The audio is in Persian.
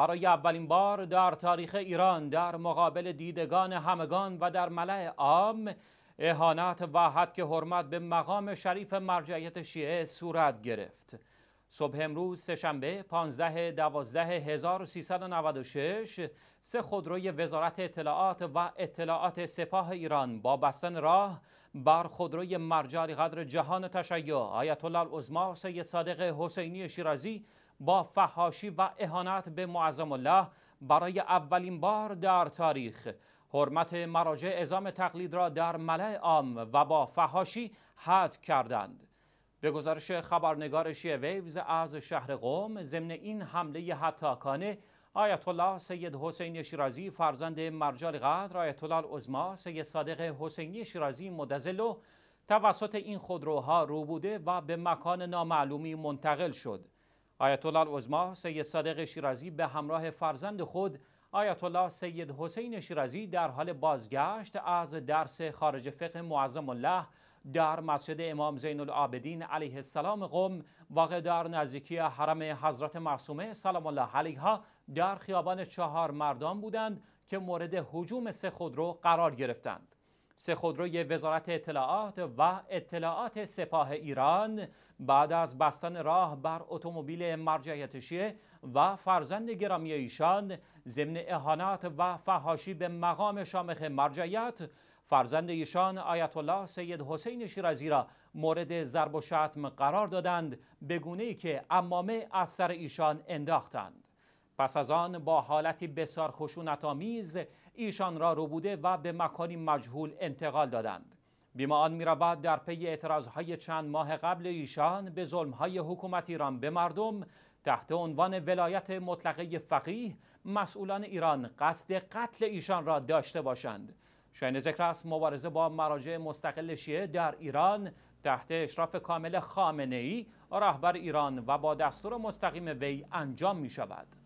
برای اولین بار در تاریخ ایران در مقابل دیدگان همگان و در ملع عام اهانت و که حرمت به مقام شریف مرجعیت شیعه صورت گرفت صبح امروز سهشنبه 15 دوازده 1396 سه خودروی وزارت اطلاعات و اطلاعات سپاه ایران با بستن راه بر خودروی مرجع قدر جهان تشیع آیت الله العظما سید صادق حسینی شیرازی با فهاشی و اهانت به معظم الله برای اولین بار در تاریخ حرمت مراجع اعزام تقلید را در ملع عام و با فهاشی حد کردند به گزارش خبرنگار شیعه ویوز از شهر قوم ضمن این حمله حتاکانه آیت الله سید حسین شیرازی فرزند مرجال قدر آیت الله سید صادق حسینی شیرازی مدزلو توسط این خودروها روبوده و به مکان نامعلومی منتقل شد آیت الله سید صادق شیرازی به همراه فرزند خود آیت الله سید حسین شیرازی در حال بازگشت از درس خارج فقه معظم الله در مسجد امام زین العابدین علیه السلام قم واقع در نزدیکی حرم حضرت معصومه سلام الله علیها در خیابان چهار مردان بودند که مورد حجوم سه خودرو قرار گرفتند. سخودروی وزارت اطلاعات و اطلاعات سپاه ایران بعد از بستن راه بر اتومبیل مرجعیت و فرزند گرامی ایشان ضمن اهانت و فحاشی به مقام شامخ مرجعیت فرزند ایشان آیت الله سید حسین شیرازی را مورد ضرب و شتم قرار دادند به گونه ای که امامه از سر ایشان انداختند پس از آن با حالتی بسیار خشونتآمیز ایشان را ربوده و به مکانی مجهول انتقال دادند آن می رود در پی اعتراض های چند ماه قبل ایشان به ظلم های حکومت ایران به مردم تحت عنوان ولایت مطلقه فقیه مسئولان ایران قصد قتل ایشان را داشته باشند شاین ذکر است مبارزه با مراجع مستقل شیعه در ایران تحت اشراف کامل خامنه ای رهبر ایران و با دستور مستقیم وی انجام می شود